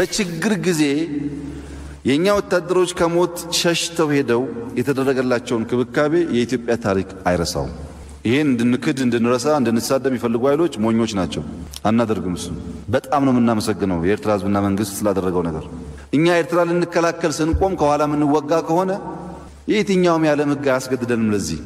በችግር ጊዜ የእኛ ወታደሮች ከሞት ሸሽተው ሄደው የተደረገላቸውን ክብካቤ የኢትዮጵያ ታሪክ አይረሳውም። ይህን እንድንክድ፣ እንድንረሳ፣ እንድንሳደብ የሚፈልጉ ኃይሎች ሞኞች ናቸው። አናደርግም። እሱ በጣም ነው የምናመሰግነው የኤርትራ ሕዝብና መንግስት ስላደረገው ነገር። እኛ ኤርትራ ልንከላከል ስንቆም ከኋላ የምንወጋ ከሆነ የትኛውም የዓለም ሕግ አያስገድደንም ለዚህ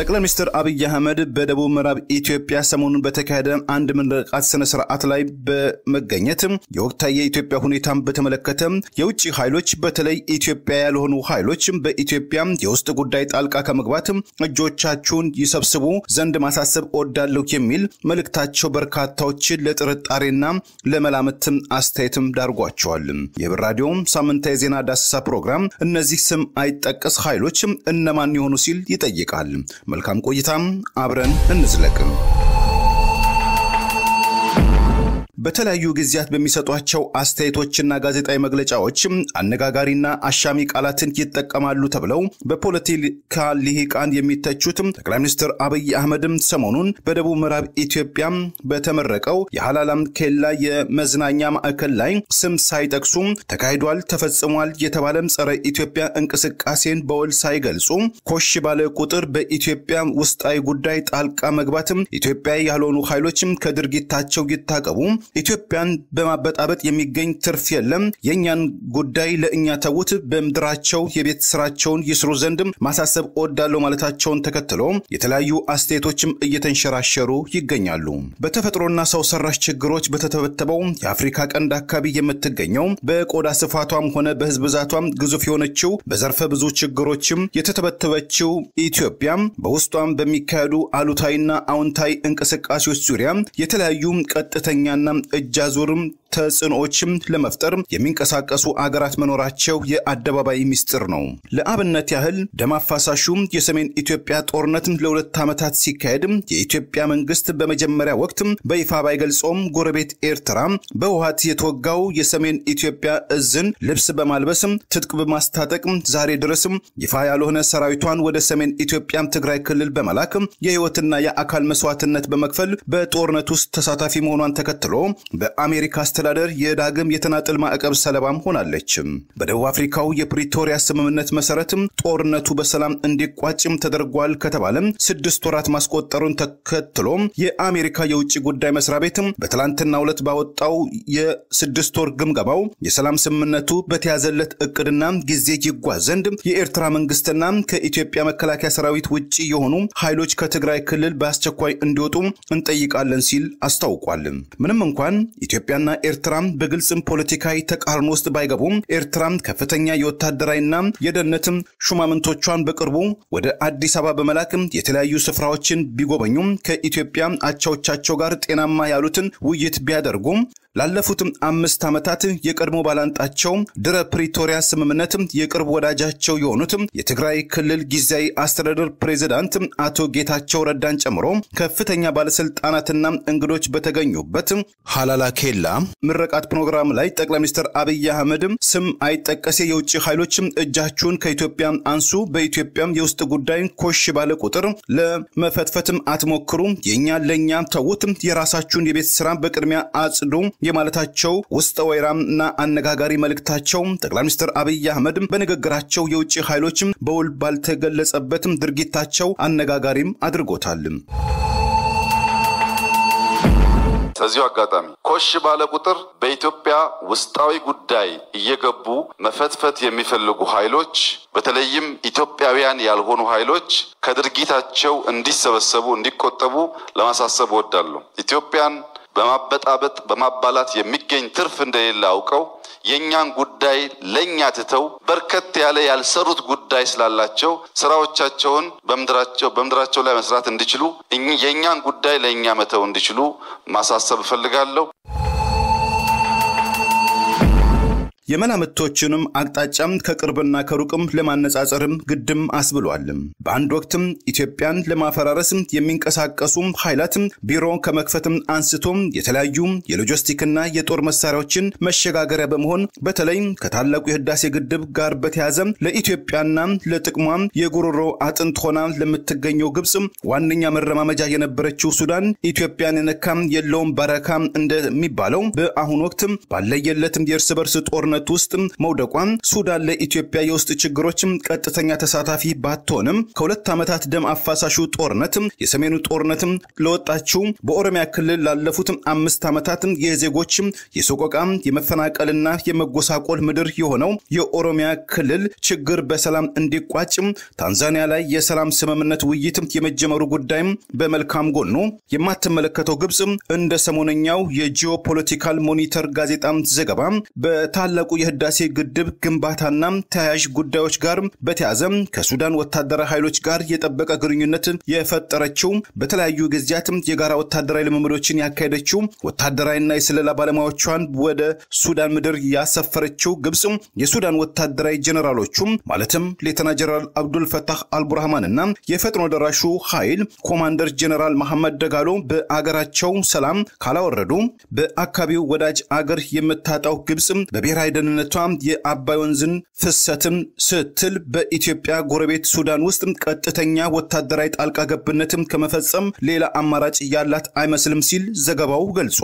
ጠቅላይ ሚኒስትር አብይ አህመድ በደቡብ ምዕራብ ኢትዮጵያ ሰሞኑን በተካሄደ አንድ ምርቃት ስነ ስርዓት ላይ በመገኘት የወቅታዊ የኢትዮጵያ ሁኔታን በተመለከተ የውጭ ኃይሎች በተለይ ኢትዮጵያ ያልሆኑ ኃይሎች በኢትዮጵያ የውስጥ ጉዳይ ጣልቃ ከመግባት እጆቻችሁን ይሰብስቡ ዘንድ ማሳሰብ እወዳለሁ የሚል መልእክታቸው በርካታዎችን ለጥርጣሬና ለመላምትም አስተያየትም ዳርጓቸዋል። የብር ራዲዮም ሳምንታዊ የዜና ዳሰሳ ፕሮግራም እነዚህ ስም አይጠቀስ ኃይሎች እነማን የሆኑ ሲል ይጠይቃል። መልካም ቆይታም፣ አብረን እንዝለቅም። በተለያዩ ጊዜያት በሚሰጧቸው አስተያየቶችና ጋዜጣዊ መግለጫዎች አነጋጋሪና አሻሚ ቃላትን ይጠቀማሉ ተብለው በፖለቲካ ሊሂቃን የሚተቹት ጠቅላይ ሚኒስትር አብይ አህመድም ሰሞኑን በደቡብ ምዕራብ ኢትዮጵያ በተመረቀው የሀላላም ኬላ የመዝናኛ ማዕከል ላይ ስም ሳይጠቅሱ ተካሂዷል፣ ተፈጽሟል የተባለም ጸረ ኢትዮጵያ እንቅስቃሴን በወል ሳይገልጹ ኮሽ ባለ ቁጥር በኢትዮጵያ ውስጣዊ ጉዳይ ጣልቃ መግባትም ኢትዮጵያ ያልሆኑ ኃይሎችም ከድርጊታቸው ይታቀቡ ኢትዮጵያን በማበጣበጥ የሚገኝ ትርፍ የለም። የእኛን ጉዳይ ለእኛ ተዉት፣ በምድራቸው የቤት ስራቸውን ይስሩ ዘንድም ማሳሰብ እወዳለሁ ማለታቸውን ተከትሎ የተለያዩ አስተያየቶችም እየተንሸራሸሩ ይገኛሉ። በተፈጥሮና ሰው ሰራሽ ችግሮች በተተበተበው የአፍሪካ ቀንድ አካባቢ የምትገኘው በቆዳ ስፋቷም ሆነ በህዝብ ብዛቷም ግዙፍ የሆነችው በዘርፈ ብዙ ችግሮችም የተተበተበችው ኢትዮጵያ በውስጧም በሚካሄዱ አሉታዊና አዎንታዊ እንቅስቃሴዎች ዙሪያ የተለያዩ ቀጥተኛና اجازورم ተጽዕኖዎችም ለመፍጠር የሚንቀሳቀሱ አገራት መኖራቸው የአደባባይ ሚስጥር ነው። ለአብነት ያህል ደም አፋሳሹ የሰሜን ኢትዮጵያ ጦርነት ለሁለት ዓመታት ሲካሄድ የኢትዮጵያ መንግስት በመጀመሪያ ወቅት በይፋ ባይገልጾም ጎረቤት ኤርትራ በውሃት የተወጋው የሰሜን ኢትዮጵያ እዝን ልብስ በማልበስ ትጥቅ በማስታጠቅ ዛሬ ድረስም ይፋ ያልሆነ ሰራዊቷን ወደ ሰሜን ኢትዮጵያ ትግራይ ክልል በመላክ የህይወትና የአካል መስዋዕትነት በመክፈል በጦርነት ውስጥ ተሳታፊ መሆኗን ተከትሎ በአሜሪካ አስተዳደር የዳግም የተናጠል ማዕቀብ ሰለባም ሆናለች በደቡብ አፍሪካው የፕሪቶሪያ ስምምነት መሰረትም ጦርነቱ በሰላም እንዲቋጭም ተደርጓል ከተባለም ስድስት ወራት ማስቆጠሩን ተከትሎም የአሜሪካ የውጭ ጉዳይ መስሪያ ቤትም በትላንትና ዕለት ባወጣው የስድስት ወር ግምገማው የሰላም ስምምነቱ በተያዘለት እቅድና ጊዜ ይጓዝ ዘንድ የኤርትራ መንግስትና ከኢትዮጵያ መከላከያ ሰራዊት ውጭ የሆኑ ኃይሎች ከትግራይ ክልል በአስቸኳይ እንዲወጡ እንጠይቃለን ሲል አስታውቋል። ምንም እንኳን ኢትዮጵያና ኤርትራም በግልጽም ፖለቲካዊ ተቃርኖ ውስጥ ባይገቡም ኤርትራም ከፍተኛ የወታደራዊና የደህንነትም ሹማምንቶቿን በቅርቡ ወደ አዲስ አበባ በመላክ የተለያዩ ስፍራዎችን ቢጎበኙም ከኢትዮጵያ አቻዎቻቸው ጋር ጤናማ ያሉትን ውይይት ቢያደርጉም ላለፉት አምስት ዓመታት የቀድሞ ባላንጣቸው ድረ ፕሪቶሪያ ስምምነት የቅርብ ወዳጃቸው የሆኑት የትግራይ ክልል ጊዜያዊ አስተዳደር ፕሬዚዳንት አቶ ጌታቸው ረዳን ጨምሮ ከፍተኛ ባለስልጣናትና እንግዶች በተገኙበት ሀላላኬላ። ኬላ ምረቃት ፕሮግራም ላይ ጠቅላይ ሚኒስትር አብይ አህመድም ስም አይጠቀሴ የውጭ ኃይሎችም እጃችሁን ከኢትዮጵያ አንሱ፣ በኢትዮጵያም የውስጥ ጉዳይን ኮሽ ባለ ቁጥር ለመፈትፈትም አትሞክሩ የእኛ ለእኛ ተዉት፣ የራሳችሁን የቤት ስራ በቅድሚያ አጽዱ የማለታቸው ወይራም ወይራምና አነጋጋሪ መልእክታቸው ጠቅላይ ሚኒስትር አብይ አህመድም በንግግራቸው የውጭ ኃይሎችም በውል ባልተገለጸበትም ድርጊታቸው አነጋጋሪም አድርጎታል። በዚሁ አጋጣሚ ኮሽ ባለ ቁጥር በኢትዮጵያ ውስጣዊ ጉዳይ እየገቡ መፈትፈት የሚፈልጉ ኃይሎች በተለይም ኢትዮጵያውያን ያልሆኑ ኃይሎች ከድርጊታቸው እንዲሰበሰቡ፣ እንዲቆጠቡ ለማሳሰብ እወዳለሁ። ኢትዮጵያን በማበጣበጥ በማባላት የሚገኝ ትርፍ እንደሌለ አውቀው የእኛን ጉዳይ ለእኛ ትተው በርከት በርከት ያለ ያልሰሩት ጉዳይ ስላላቸው ስራዎቻቸውን በምድራቸው ላይ መስራት እንዲችሉ የእኛን ጉዳይ ለእኛ መተው እንዲችሉ ማሳሰብ እፈልጋለሁ። የመላምቶችንም አቅጣጫም ከቅርብና ከሩቅም ለማነጻጸርም ግድም አስብሏልም። በአንድ ወቅትም ኢትዮጵያን ለማፈራረስ የሚንቀሳቀሱ ኃይላትም ቢሮ ከመክፈትም አንስቶም የተለያዩ የሎጂስቲክና የጦር መሳሪያዎችን መሸጋገሪያ በመሆን በተለይ ከታላቁ የህዳሴ ግድብ ጋር በተያዘ ለኢትዮጵያና ለጥቅሟም የጉሮሮ አጥንት ሆና ለምትገኘው ግብፅ ዋነኛ መረማመጃ የነበረችው ሱዳን ኢትዮጵያን የነካም የለውም በረካም እንደሚባለው በአሁኑ ወቅት ባለየለትም የእርስ በርስ ጦርነት ዓመት ውስጥ መውደቋን ሱዳን ለኢትዮጵያ የውስጥ ችግሮችም ቀጥተኛ ተሳታፊ ባትሆንም ከሁለት ዓመታት ደም አፋሳሹ ጦርነት የሰሜኑ ጦርነትም ለወጣችው በኦሮሚያ ክልል ላለፉት አምስት ዓመታት የዜጎች የሰቆቃ የመፈናቀልና የመጎሳቆል ምድር የሆነው የኦሮሚያ ክልል ችግር በሰላም እንዲቋጭ ታንዛኒያ ላይ የሰላም ስምምነት ውይይት የመጀመሩ ጉዳይም በመልካም ጎኑ የማትመለከተው ግብፅ እንደ ሰሞነኛው የጂኦፖለቲካል ሞኒተር ጋዜጣ ዘገባ በታላቁ ከታላቁ የህዳሴ ግድብ ግንባታና ተያያዥ ጉዳዮች ጋር በተያዘ ከሱዳን ወታደራዊ ኃይሎች ጋር የጠበቀ ግንኙነት የፈጠረችው በተለያዩ ጊዜያት የጋራ ወታደራዊ ልምምዶችን ያካሄደችው ወታደራዊና የስለላ ባለሙያዎቿን ወደ ሱዳን ምድር ያሰፈረችው ግብጽ የሱዳን ወታደራዊ ጀኔራሎቹ ማለትም ሌተና ጀኔራል አብዱልፈታህ አልቡርሃማንና የፈጥኖ ደራሹ ኃይል ኮማንደር ጀኔራል መሐመድ ደጋሎ በአገራቸው ሰላም ካላወረዱ በአካባቢው ወዳጅ አገር የምታጣው ግብጽ በብሔራዊ ደህንነቷም የአባይ ወንዝን ፍሰትም ስትል በኢትዮጵያ ጎረቤት ሱዳን ውስጥ ቀጥተኛ ወታደራዊ ጣልቃ ገብነትም ከመፈጸም ሌላ አማራጭ ያላት አይመስልም ሲል ዘገባው ገልጿል።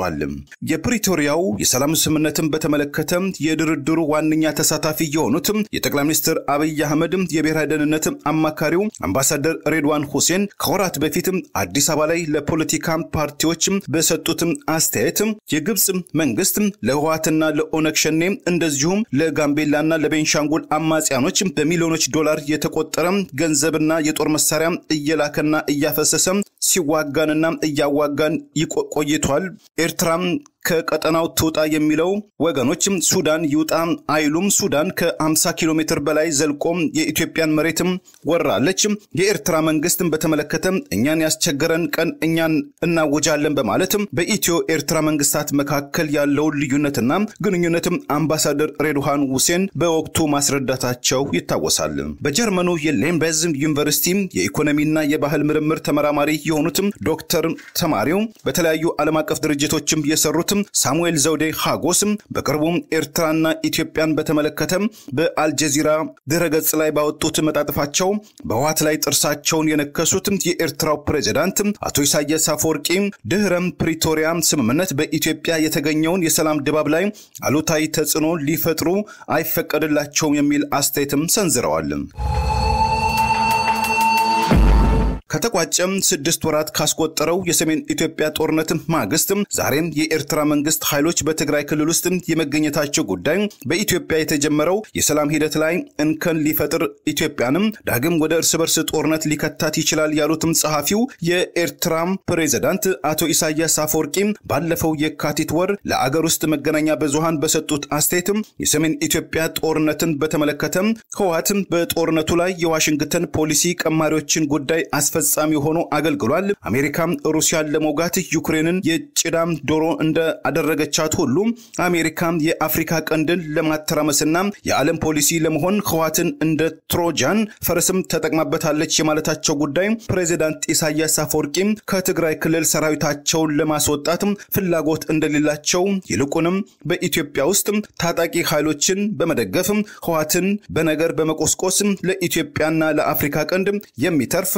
የፕሪቶሪያው የሰላም ስምምነትን በተመለከተ የድርድሩ ዋነኛ ተሳታፊ የሆኑትም የጠቅላይ ሚኒስትር አብይ አህመድ የብሔራዊ ደህንነት አማካሪው አምባሳደር ሬድዋን ሁሴን ከወራት በፊትም አዲስ አበባ ላይ ለፖለቲካ ፓርቲዎች በሰጡት አስተያየት የግብፅ መንግስት ለህወሓትና ለኦነግ ሸኔ እንደዚሁም ለጋምቤላና ለቤንሻንጉል አማጽያኖች በሚሊዮኖች ዶላር የተቆጠረ ገንዘብና የጦር መሳሪያ እየላከና እያፈሰሰ ሲዋጋንና እያዋጋን ቆይቷል። ኤርትራም ከቀጠናው ትውጣ የሚለው ወገኖችም ሱዳን ይውጣ አይሉም። ሱዳን ከ50 ኪሎ ሜትር በላይ ዘልቆም የኢትዮጵያን መሬትም ወራለች። የኤርትራ መንግስትን በተመለከተ እኛን ያስቸገረን ቀን እኛን እናውጃለን በማለትም በኢትዮ ኤርትራ መንግስታት መካከል ያለውን ልዩነትና ግንኙነትም አምባሳደር ሬድሃን ሁሴን በወቅቱ ማስረዳታቸው ይታወሳል። በጀርመኑ የሌምበዝ ዩኒቨርሲቲ የኢኮኖሚና የባህል ምርምር ተመራማሪ የሆኑትም ዶክተር ተማሪው በተለያዩ ዓለም አቀፍ ድርጅቶችም የሰሩት የነበሩትም ሳሙኤል ዘውዴ ሃጎስም በቅርቡም ኤርትራና ኢትዮጵያን በተመለከተ በአልጀዚራ ድረገጽ ላይ ባወጡት መጣጥፋቸው በዋት ላይ ጥርሳቸውን የነከሱት የኤርትራው ፕሬዚዳንት አቶ ኢሳያስ አፈወርቂ ድህረም ፕሪቶሪያ ስምምነት በኢትዮጵያ የተገኘውን የሰላም ድባብ ላይ አሉታዊ ተጽዕኖ ሊፈጥሩ አይፈቀድላቸውም የሚል አስተያየትም ሰንዝረዋል። ከተቋጨም ስድስት ወራት ካስቆጠረው የሰሜን ኢትዮጵያ ጦርነት ማግስት ዛሬም የኤርትራ መንግስት ኃይሎች በትግራይ ክልል ውስጥ የመገኘታቸው ጉዳይ በኢትዮጵያ የተጀመረው የሰላም ሂደት ላይ እንከን ሊፈጥር ኢትዮጵያንም ዳግም ወደ እርስ በርስ ጦርነት ሊከታት ይችላል ያሉትም ጸሐፊው የኤርትራ ፕሬዚዳንት አቶ ኢሳያስ አፈወርቂ ባለፈው የካቲት ወር ለአገር ውስጥ መገናኛ ብዙሃን በሰጡት አስተያየትም የሰሜን ኢትዮጵያ ጦርነትን በተመለከተም ህወሓት በጦርነቱ ላይ የዋሽንግተን ፖሊሲ ቀማሪዎችን ጉዳይ አስፈ ፈጻሚ ሆኖ አገልግሏል። አሜሪካም ሩሲያን ለመውጋት ዩክሬንን የጭዳም ዶሮ እንዳደረገቻት ሁሉ አሜሪካም የአፍሪካ ቀንድን ለማተራመስና የዓለም ፖሊሲ ለመሆን ህዋትን እንደ ትሮጃን ፈረስም ተጠቅማበታለች የማለታቸው ጉዳይ ፕሬዚዳንት ኢሳያስ አፈወርቂም ከትግራይ ክልል ሰራዊታቸውን ለማስወጣት ፍላጎት እንደሌላቸው ይልቁንም በኢትዮጵያ ውስጥ ታጣቂ ኃይሎችን በመደገፍ ህዋትን በነገር በመቆስቆስ ለኢትዮጵያና ለአፍሪካ ቀንድ የሚተርፍ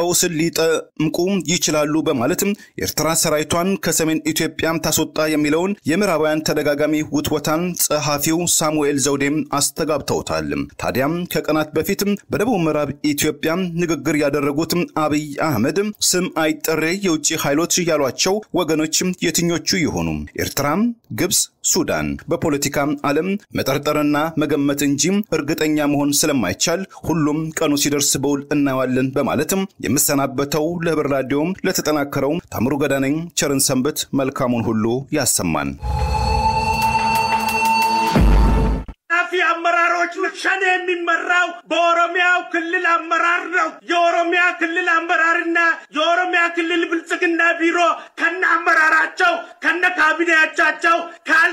ቀውስን ሊጠምቁ ይችላሉ በማለትም ኤርትራ ሰራዊቷን ከሰሜን ኢትዮጵያ ታስወጣ የሚለውን የምዕራባውያን ተደጋጋሚ ውትወታን ጸሐፊው ሳሙኤል ዘውዴም አስተጋብተውታል። ታዲያም ከቀናት በፊት በደቡብ ምዕራብ ኢትዮጵያ ንግግር ያደረጉት አብይ አህመድ ስም አይጠሬ የውጭ ኃይሎች ያሏቸው ወገኖች የትኞቹ ይሆኑ? ኤርትራም፣ ግብፅ፣ ሱዳን በፖለቲካ ዓለም መጠርጠርና መገመት እንጂ እርግጠኛ መሆን ስለማይቻል ሁሉም ቀኑ ሲደርስ በውል እናየዋለን በማለትም የምሰናበተው ለብር ራዲዮም ለተጠናከረው ታምሩ ገዳነኝ ቸርን ሰንብት። መልካሙን ሁሉ ያሰማን። አመራሮች ሸኔ የሚመራው በኦሮሚያው ክልል አመራር ነው። የኦሮሚያ ክልል አመራርና የኦሮሚያ ክልል ብልጽግና ቢሮ ከነ አመራራቸው ከነ ካቢኔያቻቸው ካል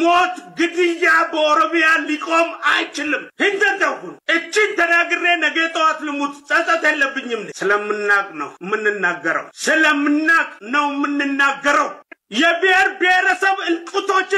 ሞት፣ ግድያ በኦሮሚያ ሊቆም አይችልም። ሂንተንተኩን እችን ተናግሬ ነገ ጠዋት ልሙት ጸጸት የለብኝም። ስለምናቅ ነው የምንናገረው፣ ስለምናቅ ነው የምንናገረው። የብሔር ብሔረሰብ እልቁቶች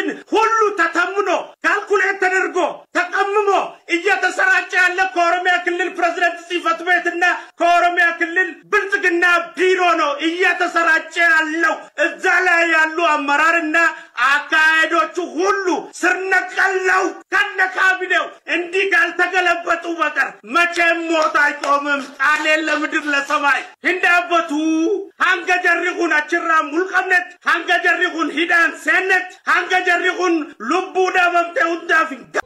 በቀር መቼም ሞት አይቆምም። ጣኔን ለምድር ለሰማይ እንዳበቱ ሀንገጀሪሁን አችራ ሙልቀምነት ሃንገጀሪሁን ሂዳን ሴነት ሀንገጀሪሁን ልቡ ደበምቴ ውዳፊን